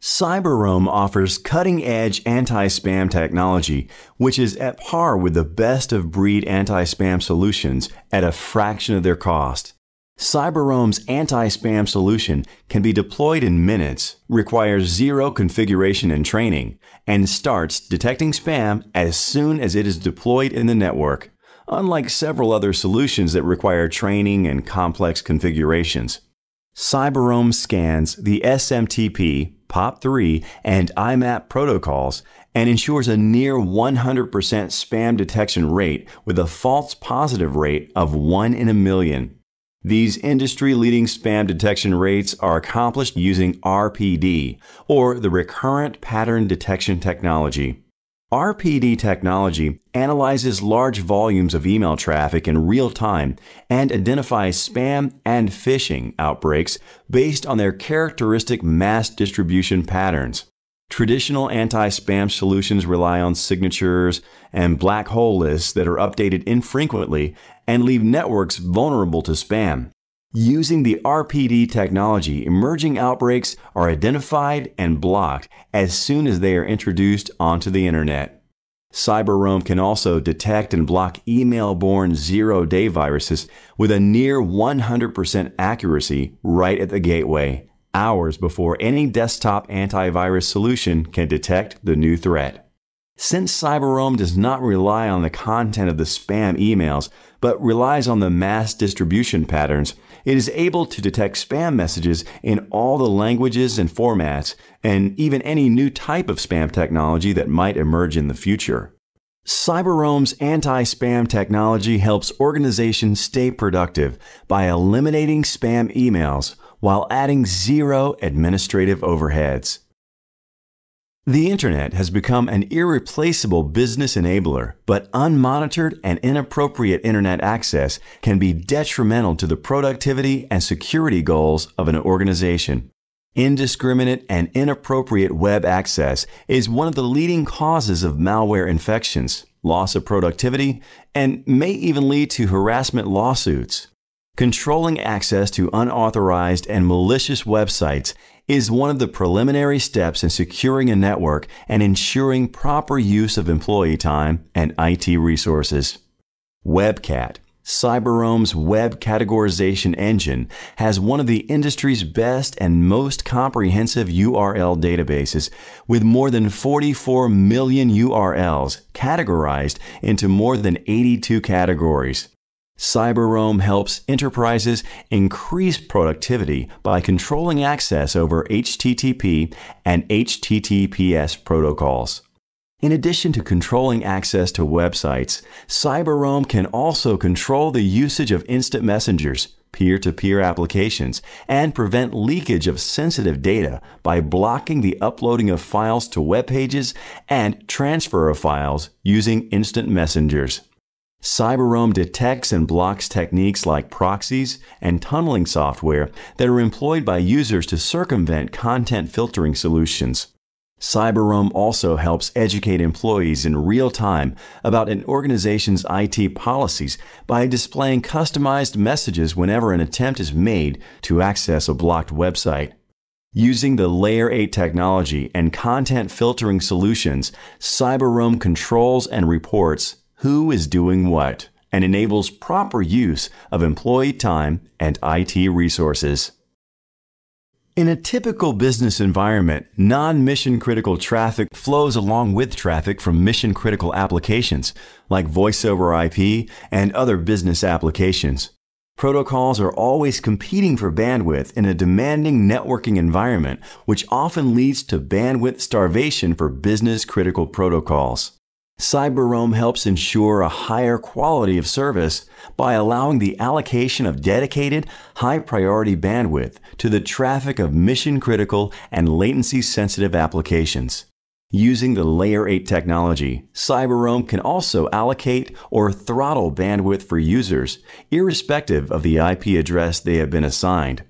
Cyberome offers cutting edge anti spam technology, which is at par with the best of breed anti spam solutions at a fraction of their cost. Cyberome's anti spam solution can be deployed in minutes, requires zero configuration and training, and starts detecting spam as soon as it is deployed in the network, unlike several other solutions that require training and complex configurations. Cyberome scans the SMTP POP3, and IMAP protocols and ensures a near 100% spam detection rate with a false positive rate of 1 in a million. These industry leading spam detection rates are accomplished using RPD, or the Recurrent Pattern Detection Technology. RPD technology analyzes large volumes of email traffic in real time and identifies spam and phishing outbreaks based on their characteristic mass distribution patterns. Traditional anti spam solutions rely on signatures and black hole lists that are updated infrequently and leave networks vulnerable to spam. Using the RPD technology, emerging outbreaks are identified and blocked as soon as they are introduced onto the internet. CyberRome can also detect and block email borne zero day viruses with a near 100% accuracy right at the gateway, hours before any desktop antivirus solution can detect the new threat. Since CyberRome does not rely on the content of the spam emails, but relies on the mass distribution patterns, it is able to detect spam messages in all the languages and formats, and even any new type of spam technology that might emerge in the future. CyberRoam's anti spam technology helps organizations stay productive by eliminating spam emails while adding zero administrative overheads. The internet has become an irreplaceable business enabler, but unmonitored and inappropriate internet access can be detrimental to the productivity and security goals of an organization. Indiscriminate and inappropriate web access is one of the leading causes of malware infections, loss of productivity, and may even lead to harassment lawsuits. Controlling access to unauthorized and malicious websites is one of the preliminary steps in securing a network and ensuring proper use of employee time and IT resources. WebCat, Cyberome's web categorization engine, has one of the industry's best and most comprehensive URL databases, with more than 44 million URLs categorized into more than 82 categories. CyberRoam helps enterprises increase productivity by controlling access over HTTP and HTTPS protocols. In addition to controlling access to websites, CyberRoam can also control the usage of instant messengers, peer-to-peer -peer applications, and prevent leakage of sensitive data by blocking the uploading of files to web pages and transfer of files using instant messengers. Cyberome detects and blocks techniques like proxies and tunneling software that are employed by users to circumvent content filtering solutions. Cyberome also helps educate employees in real time about an organization's IT policies by displaying customized messages whenever an attempt is made to access a blocked website. Using the Layer 8 technology and content filtering solutions, Cyberome controls and reports who is doing what and enables proper use of employee time and IT resources. In a typical business environment, non mission critical traffic flows along with traffic from mission critical applications like voice over IP and other business applications. Protocols are always competing for bandwidth in a demanding networking environment, which often leads to bandwidth starvation for business critical protocols. CyberRome helps ensure a higher quality of service by allowing the allocation of dedicated, high priority bandwidth to the traffic of mission critical and latency sensitive applications. Using the Layer 8 technology, CyberRome can also allocate or throttle bandwidth for users, irrespective of the IP address they have been assigned.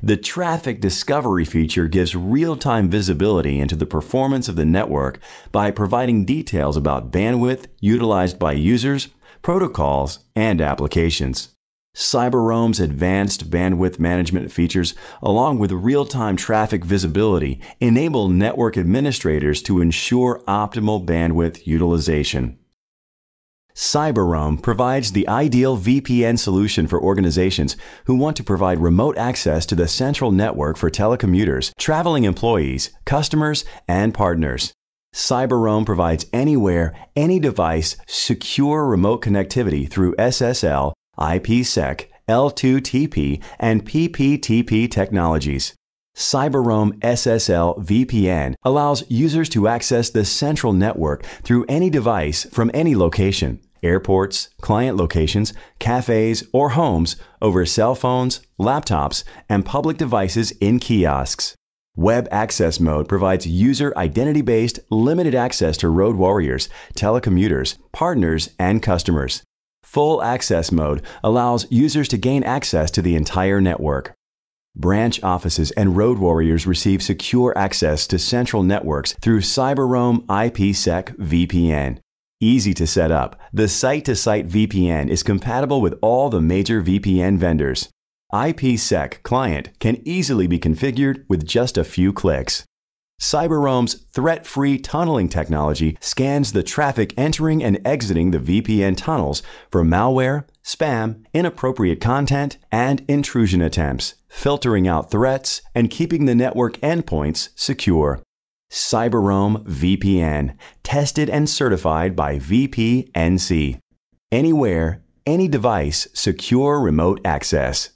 The traffic discovery feature gives real-time visibility into the performance of the network by providing details about bandwidth utilized by users, protocols, and applications. CyberRoam's advanced bandwidth management features, along with real-time traffic visibility, enable network administrators to ensure optimal bandwidth utilization. CyberRoam provides the ideal VPN solution for organizations who want to provide remote access to the central network for telecommuters, traveling employees, customers, and partners. CyberRoam provides anywhere, any device, secure remote connectivity through SSL, IPsec, L2TP, and PPTP technologies. CyberRoam SSL VPN allows users to access the central network through any device from any location airports, client locations, cafes, or homes over cell phones, laptops, and public devices in kiosks. Web Access Mode provides user identity based, limited access to road warriors, telecommuters, partners, and customers. Full Access Mode allows users to gain access to the entire network. Branch offices and road warriors receive secure access to central networks through CyberRome IPsec VPN. Easy to set up, the site-to-site VPN is compatible with all the major VPN vendors. IPsec client can easily be configured with just a few clicks. CyberRome's threat-free tunneling technology scans the traffic entering and exiting the VPN tunnels for malware, spam, inappropriate content, and intrusion attempts, filtering out threats and keeping the network endpoints secure. Cyberome VPN, tested and certified by VPNC. Anywhere, any device, secure remote access.